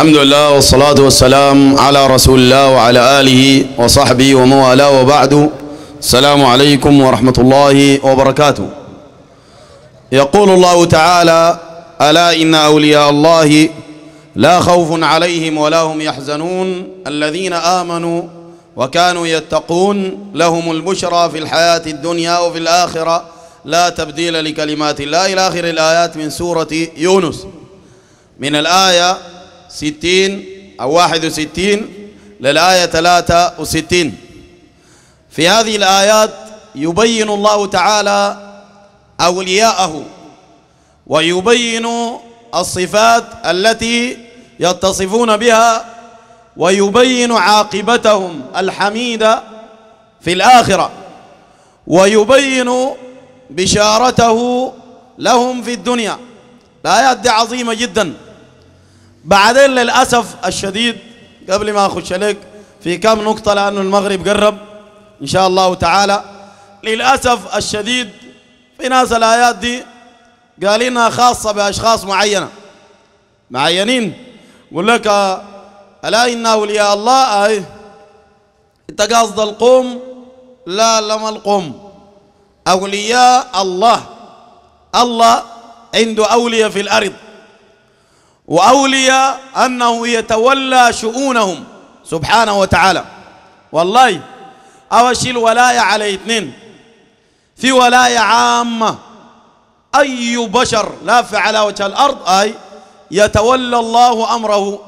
الحمد لله والصلاة والسلام على رسول الله وعلى آله وصحبه ومن والاه وبعد السلام عليكم ورحمة الله وبركاته يقول الله تعالى ألا إن أولياء الله لا خوف عليهم ولا هم يحزنون الذين آمنوا وكانوا يتقون لهم البشرى في الحياة الدنيا وفي الآخرة لا تبديل لكلمات الله إلى آخر الآيات من سورة يونس من الآية ستين أو واحد وستين للآية ثلاثة وستين في هذه الآيات يبين الله تعالى أولياءه ويبين الصفات التي يتصفون بها ويبين عاقبتهم الحميدة في الآخرة ويبين بشارته لهم في الدنيا الآيات دي عظيمة جداً بعدين للأسف الشديد قبل ما أخش عليك في كم نقطة لأنه المغرب قرب إن شاء الله تعالى للأسف الشديد في ناس الآيات دي قال خاصة بأشخاص معينة معينين يقول لك ألا إن أولياء الله أي أنت قصد القوم لا لما القوم أولياء الله الله عنده أولياء في الأرض وأولياء أنه يتولى شؤونهم سبحانه وتعالى والله أوشي الولاية على اثنين في ولاية عامة أي بشر لا على وجه الأرض أي يتولى الله أمره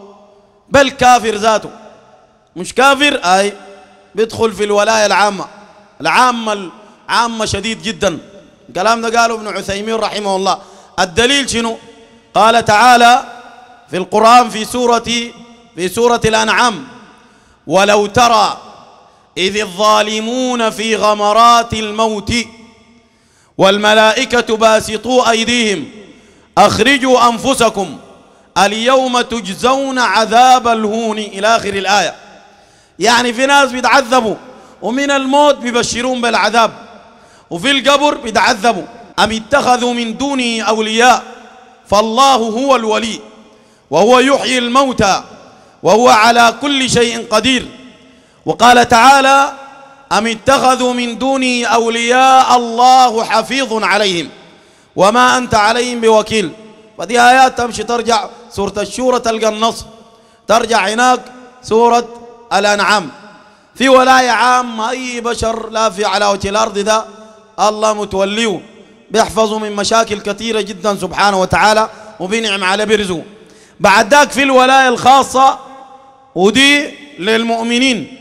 بل كافر ذاته مش كافر أي بيدخل في الولاية العامة العامة العامة شديد جدا الكلام ده قاله ابن عثيمين رحمه الله الدليل شنو قال تعالى في القرآن في سورة في سورة الأنعام ولو ترى إذ الظالمون في غمرات الموت والملائكة باسطوا أيديهم أخرجوا أنفسكم اليوم تجزون عذاب الهون إلى آخر الآية يعني في ناس بيتعذبوا ومن الموت بيبشرون بالعذاب وفي القبر بيتعذبوا أم اتخذوا من دونه أولياء فالله هو الولي وهو يحيي الموتى وهو على كل شيء قدير وقال تعالى أم اتخذوا من دونه أولياء الله حفيظ عليهم وما أنت عليهم بوكيل فدي آيات تمشي ترجع سورة الشورى تلقى النص ترجع هناك سورة الأنعام في ولاية عامة أي بشر لا في على وجه الأرض ده الله متوليه بيحفظه من مشاكل كثيرة جدا سبحانه وتعالى وبينعم على برزه بعد ذاك في الولاية الخاصة ودي للمؤمنين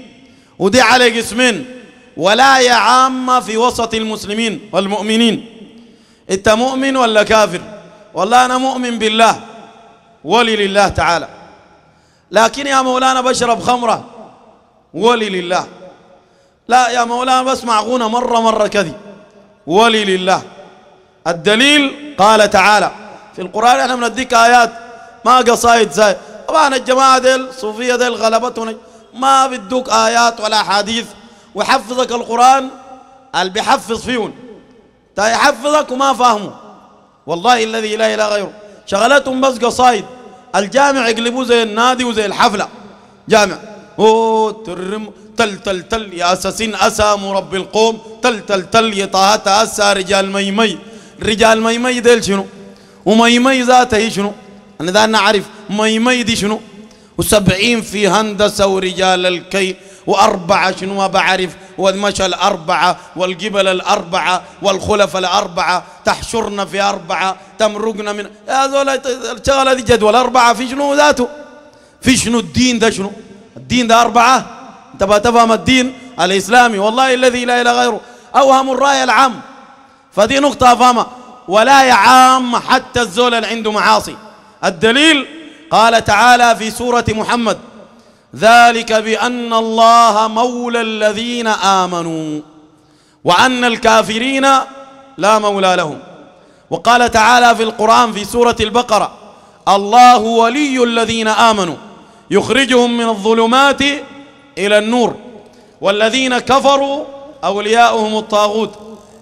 ودي على قسمين ولاية عامة في وسط المسلمين والمؤمنين انت مؤمن ولا كافر والله انا مؤمن بالله ولي لله تعالى لكن يا مولانا بشرب خمرة ولي لله لا يا مولانا بسمع غنى مرة مرة كذي ولي لله الدليل قال تعالى في القرآن احنا بنديك آيات ما قصايد زي طبعا الجماعة ديل الصوفية ديل غلبتهم ما بدوك آيات ولا حديث وحفظك القرآن اللي بيحفظ فيهم يحفظك وما فاهمه والله الذي لا إله غيره شغلتهم بس قصايد الجامع يقلبوه زي النادي وزي الحفلة جامع أو ترم تل تل تل يا أساسين أسى مربي القوم تل تل تل يا طه تأسى رجال ميمي رجال ميمي ديل شنو وميمي ذاته شنو أنا ذا أنا مي مي دي شنو وسبعين في هندسة ورجال الكي وأربعة شنو ما بعرف والمشى الأربعة والجبل الأربعة والخلف الأربعة تحشرنا في أربعة تمرقنا من يا ذولا الشغلة دي جدول أربعة في شنو ذاته في شنو الدين ده شنو الدين ده أربعة أنت تفهم الدين الإسلامي والله الذي لا إله غيره أوهم الرأي العام فدي نقطة أفهمها ولاية عامة حتى الزول اللي عنده معاصي الدليل قال تعالى في سورة محمد ذلك بأن الله مولى الذين آمنوا وأن الكافرين لا مولى لهم وقال تعالى في القرآن في سورة البقرة الله ولي الذين آمنوا يخرجهم من الظلمات إلى النور والذين كفروا أولياؤهم الطاغوت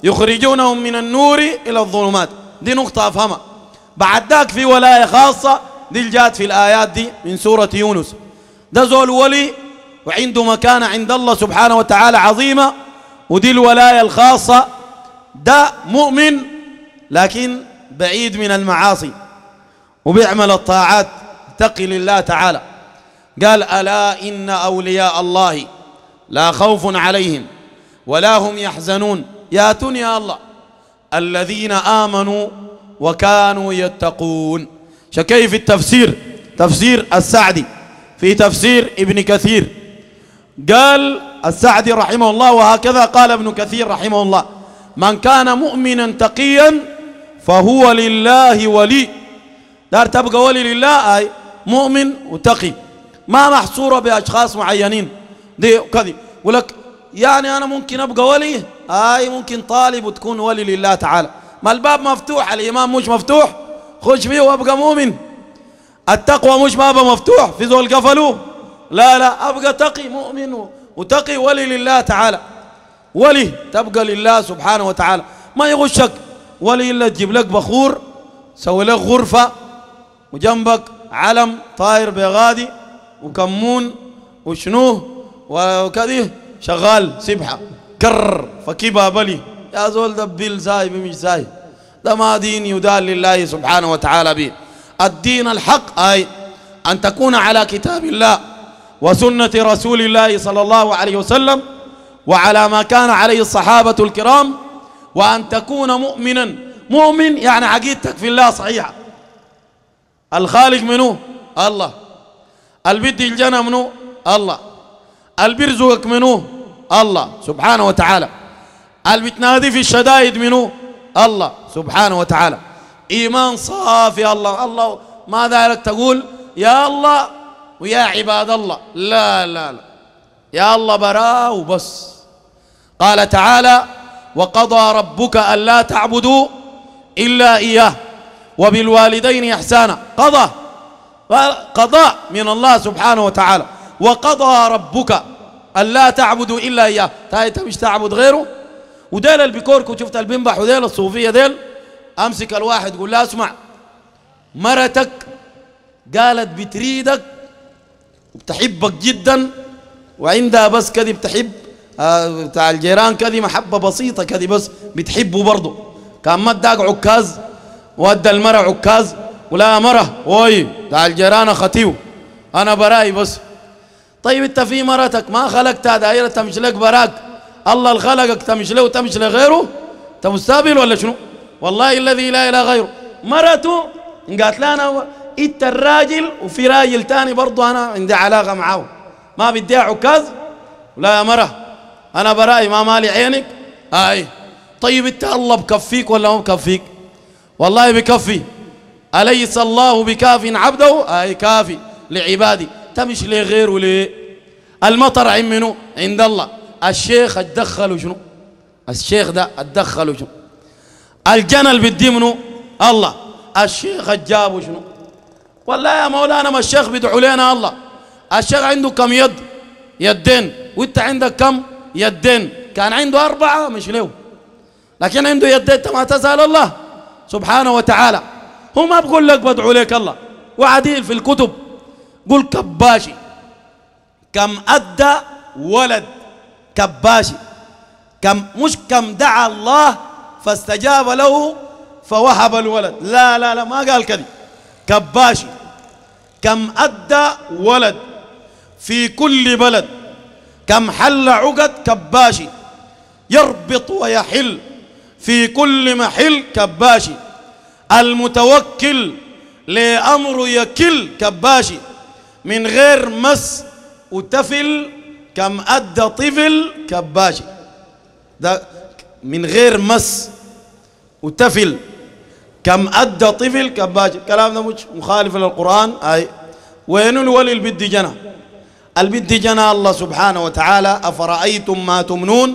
يخرجونهم من النور إلى الظلمات دي نقطة أفهمها بعد ذاك في ولاية خاصة دي جات في الآيات دي من سورة يونس ده زول ولي وعنده مكانة عند الله سبحانه وتعالى عظيمة ودي الولاية الخاصة ده مؤمن لكن بعيد من المعاصي وبيعمل الطاعات تقي لله تعالى قال ألا إن أولياء الله لا خوف عليهم ولا هم يحزنون يا يا الله الذين آمنوا وكانوا يتقون شكي في التفسير تفسير السعدي في تفسير ابن كثير قال السعدي رحمه الله وهكذا قال ابن كثير رحمه الله من كان مؤمنا تقيا فهو لله ولي دار تبقى ولي لله أي مؤمن وتقي ما محصورة بأشخاص معينين دي كذي ولك يعني أنا ممكن أبقى ولي أي ممكن طالب وتكون ولي لله تعالى ما الباب مفتوح الإيمان مش مفتوح خش فيه وأبقى مؤمن التقوى مش باب مفتوح في ذول قفلوا لا لا أبقى تقي مؤمن وتقي ولي لله تعالى ولي تبقى لله سبحانه وتعالى ما يغشك ولي إلا تجيب لك بخور سوي لك غرفة وجنبك علم طاير بغادي وكمون وشنوه وكذي شغال سبحة كر فكيبها بلي يا زول ده بيل ساي بمش زاي ده ما دين يدال لله سبحانه وتعالى به الدين الحق أي أن تكون على كتاب الله وسنة رسول الله صلى الله عليه وسلم وعلى ما كان عليه الصحابة الكرام وأن تكون مؤمنا مؤمن يعني عقيدتك في الله صحيحة الخالق منه الله البدي الجنة منه الله البرزوك منه الله سبحانه وتعالى اللي بتنادي في الشدائد منو الله سبحانه وتعالى إيمان صافي الله الله ما دارك تقول يا الله ويا عباد الله لا لا لا يا الله براء وبس قال تعالى وقضى ربك ألا تعبدوا إلا إياه وبالوالدين إحسانا قضى قضاء من الله سبحانه وتعالى وقضى ربك ألا تعبدوا إلا إياه تايت مش تعبد غيره وديل البيكوركو شفت البنبح وديل الصوفيه ديل امسك الواحد قول له اسمع مرتك قالت بتريدك وبتحبك جدا وعندها بس كذي بتحب آه، بتاع الجيران كذي محبه بسيطه كذي بس بتحبه برضه كان ما اداك عكاز وادى المرة عكاز ولا مرة وي بتاع الجيران خطيو انا براي بس طيب انت في مرتك ما خلقتها دايره تمشي لك براك الله اللي خلقك تمشي له وتمشي لغيره انت مستقبل ولا شنو والله الذي لا اله غيره مرته قالت لها انا انت الراجل وفي راجل ثاني برضه انا عندي علاقه معاه ما بدي عكاز لا يا مره انا برائي ما مالي عينك اي طيب انت الله بكفيك ولا مو بكفيك والله بكفي اليس الله بكاف عبده اي كافي لعبادي تمشي لغيره ليه المطر عين منه عند الله الشيخ اتدخل وشنو الشيخ ده اتدخل وشنو الجنة اللي بدي منو الله الشيخ اتجاب وشنو والله يا مولانا ما الشيخ بيدعو لنا الله الشيخ عنده كم يد يدين وانت عندك كم يدين كان عنده أربعة مش له لكن عنده يدين انت ما تسأل الله سبحانه وتعالى هو ما بقول لك بدعو لك الله وعديل في الكتب قل كباشي كم أدى ولد كباشي كم مش كم دعا الله فاستجاب له فوهب الولد لا لا لا ما قال كذي كباشي كم أدى ولد في كل بلد كم حل عقد كباشي يربط ويحل في كل محل كباشي المتوكل لأمر يكل كباشي من غير مس وتفل كم أدى طفل كباشي ده من غير مس وتفل كم أدى طفل كباشي كلام ده مش مخالف للقرآن أي وين الولي البد جنى البد جنى الله سبحانه وتعالى أفرأيتم ما تمنون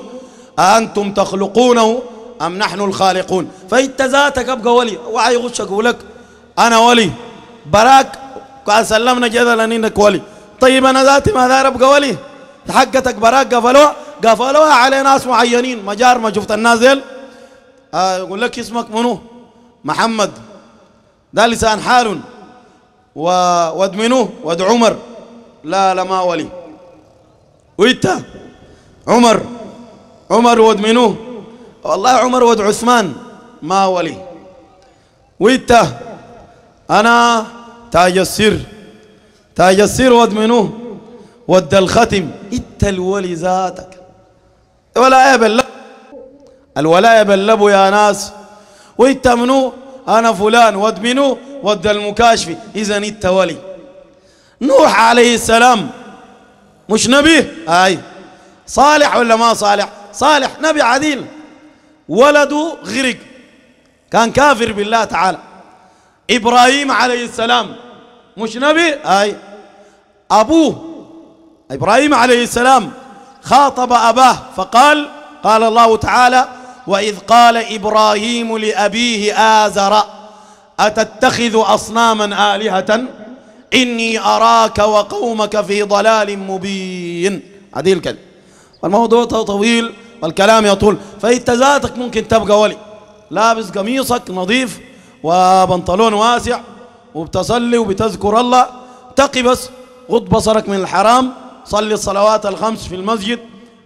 أأنتم تخلقونه أم نحن الخالقون فأنت ذاتك أبقى ولي وعي غشك ولك أنا ولي براك سلمنا جدلا إنك ولي طيب أنا ذاتي ماذا أبقى ولي حقتك براك قفلوها قفلوها على ناس معينين مجار ما شفت الناس آه يقول لك اسمك منو محمد ده لسان حال و... واد منو واد عمر لا لا ما ولي وانت عمر عمر واد منو والله عمر واد عثمان ما ولي وانت انا تاج السر تاج السر واد منو ودى الختم انت الولي ذاتك ولا يبلب الولاء يبلبوا يا ناس وانت منو انا فلان ود منو ود المكاشف اذا انت ولي نوح عليه السلام مش نبي اي صالح ولا ما صالح صالح نبي عديل ولده غرق كان كافر بالله تعالى ابراهيم عليه السلام مش نبي اي ابوه إبراهيم عليه السلام خاطب أباه فقال قال الله تعالى وإذ قال إبراهيم لأبيه آزر أتتخذ أصناما آلهة إني أراك وقومك في ضلال مبين هذه الكلمة الموضوع طويل والكلام يطول فإن تزاتك ممكن تبقى ولي لابس قميصك نظيف وبنطلون واسع وبتصلي وبتذكر الله تقي بس غض بصرك من الحرام صلي الصلوات الخمس في المسجد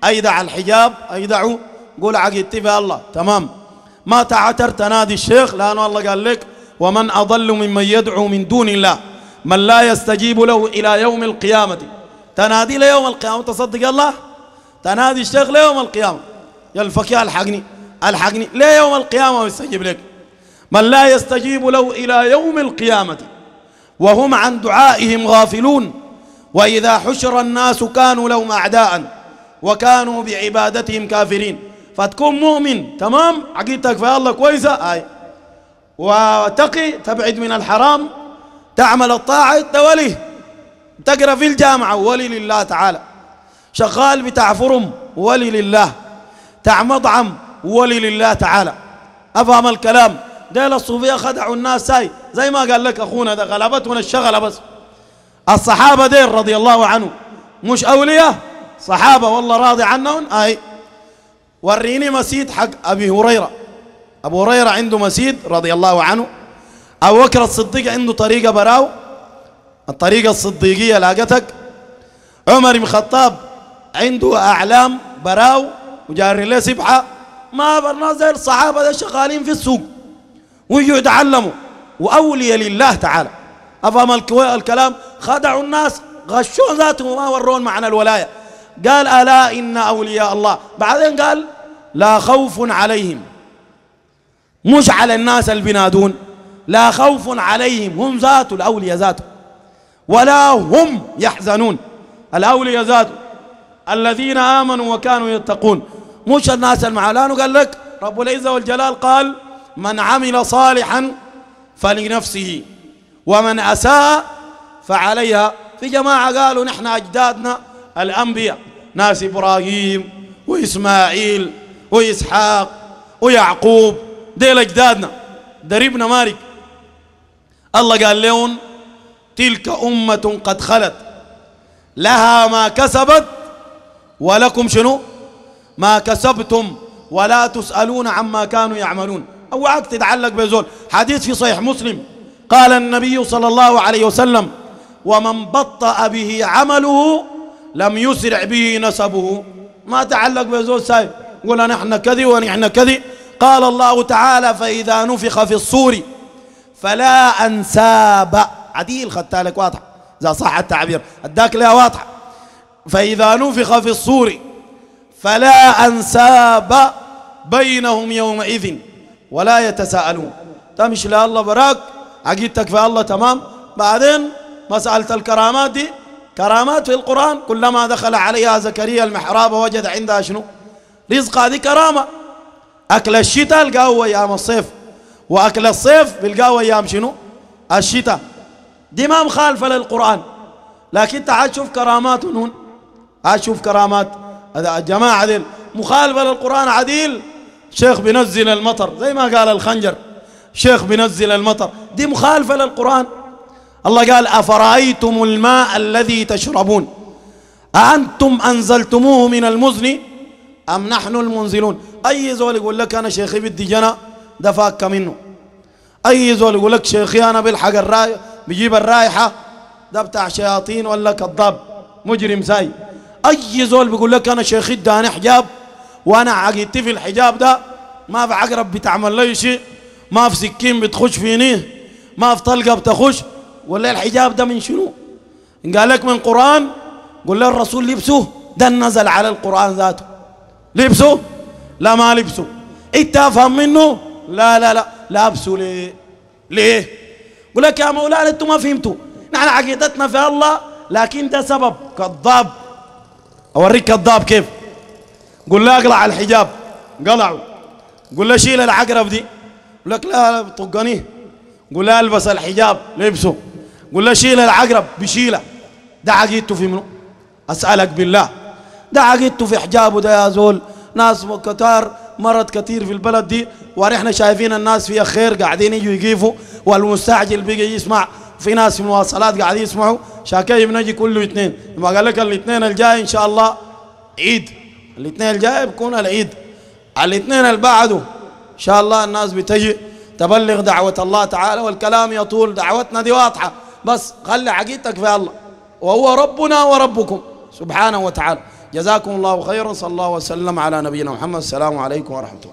أيدع الحجاب أيدعوا قول عقيدتي في الله تمام ما تعتر تنادي الشيخ لأن الله قال لك ومن أضل ممن يدعو من دون الله من لا يستجيب له إلى يوم القيامة تنادي ليوم القيامة تصدق الله تنادي الشيخ ليوم القيامة يا الفكي الحقني الحقني ليوم القيامة يستجيب لك من لا يستجيب له إلى يوم القيامة وهم عن دعائهم غافلون وإذا حشر الناس كانوا لهم أعداء وكانوا بعبادتهم كافرين فتكون مؤمن تمام عقيدتك في الله كويسة آي وتقي تبعد من الحرام تعمل الطاعة تولي تقرأ في الجامعة ولي لله تعالى شغال بتاع فرم ولي لله تاع مطعم ولي لله تعالى أفهم الكلام ديل الصوفية خدعوا الناس ساي زي ما قال لك أخونا ده غلبتنا الشغلة بس الصحابة دين رضي الله عنه مش أولياء صحابة والله راضي عنهم أي وريني مسيد حق أبي هريرة أبو هريرة عنده مسيد رضي الله عنه أبو بكر الصديق عنده طريقة براو الطريقة الصديقية لاقتك عمر بن الخطاب عنده أعلام براو وجاري له سبحة ما برنازل الصحابة ده شغالين في السوق ويجوا يتعلموا وأولياء لله تعالى أفهم الكلام خدعوا الناس غشوا ذاتهم وما ورون معنى الولاية قال ألا إن أولياء الله بعدين قال لا خوف عليهم مش على الناس اللي بينادون لا خوف عليهم هم ذات الأولياء ذاته ولا هم يحزنون الأولياء ذاته الذين آمنوا وكانوا يتقون مش الناس المعلان قال لك رب العزة والجلال قال من عمل صالحا فلنفسه ومن أساء فعليها في جماعة قالوا نحن أجدادنا الأنبياء ناس إبراهيم وإسماعيل وإسحاق ويعقوب ديل أجدادنا دربنا مالك الله قال لهم تلك أمة قد خلت لها ما كسبت ولكم شنو ما كسبتم ولا تسألون عما كانوا يعملون أوعك تتعلق بزول حديث في صحيح مسلم قال النبي صلى الله عليه وسلم ومن بطأ به عمله لم يسرع به نسبه ما تعلق بزول ساي قلنا نحن كذي ونحن كذي قال الله تعالى فإذا نفخ في الصور فلا أنساب عديل خدتها لك واضح إذا صح التعبير أداك لها واضح فإذا نفخ في الصور فلا أنساب بينهم يومئذ ولا يتساءلون تمشي لله براك عقيدتك في الله تمام بعدين مسألة الكرامات دي كرامات في القرآن كلما دخل عليها زكريا المحراب وجد عندها شنو رزق هذه كرامة أكل الشتاء القاوة أيام الصيف وأكل الصيف بالقاوة أيام شنو الشتاء دي ما مخالفة للقرآن لكن تعال شوف كرامات نون شوف كرامات هذا الجماعة دي مخالفة للقرآن عديل شيخ بنزل المطر زي ما قال الخنجر شيخ بنزل المطر دي مخالفة للقرآن الله قال أفرأيتم الماء الذي تشربون أأنتم أنزلتموه من المزن أم نحن المنزلون أي زول يقول لك أنا شيخي بدي جنى ده منه أي زول يقول لك شيخي أنا بلحق الراي بجيب الرائحة ده بتاع شياطين ولا كذاب مجرم زي أي زول بيقول لك أنا شيخي ده أنا حجاب وأنا عقيدتي في الحجاب ده ما بعقرب بتعمل لي شيء ما في سكين بتخش في نيه ما في طلقه بتخش ولا الحجاب ده من شنو قال لك من قران قول له الرسول لبسه ده نزل على القران ذاته لبسه لا ما لبسه انت إيه افهم منه لا لا لا لابسه ليه ليه قول لك يا مولانا انتوا ما فهمتوا نحن عقيدتنا في الله لكن ده سبب كذاب اوريك كذاب كيف قول له اقلع الحجاب قلعه قول له شيل العقرب دي لك لا طقنيه قول له البس الحجاب لبسه قول له شيل العقرب بشيله ده عقيدته في منه اسالك بالله ده عقيدته في حجابه ده يا زول ناس كتار مرض كثير في البلد دي ونحن شايفين الناس فيها خير قاعدين يجوا يقيفوا والمستعجل بيجي يسمع في ناس في المواصلات قاعدين يسمعوا شاكي بنجي كله اثنين ما قال لك الاثنين الجاي ان شاء الله عيد الاثنين الجاي بكون العيد الاثنين اللي بعده إن شاء الله الناس بتجي تبلغ دعوة الله تعالى والكلام يطول دعوتنا دي واضحة بس خلي عقيدتك في الله وهو ربنا وربكم سبحانه وتعالى جزاكم الله خيرا صلى الله وسلم على نبينا محمد السلام عليكم ورحمة الله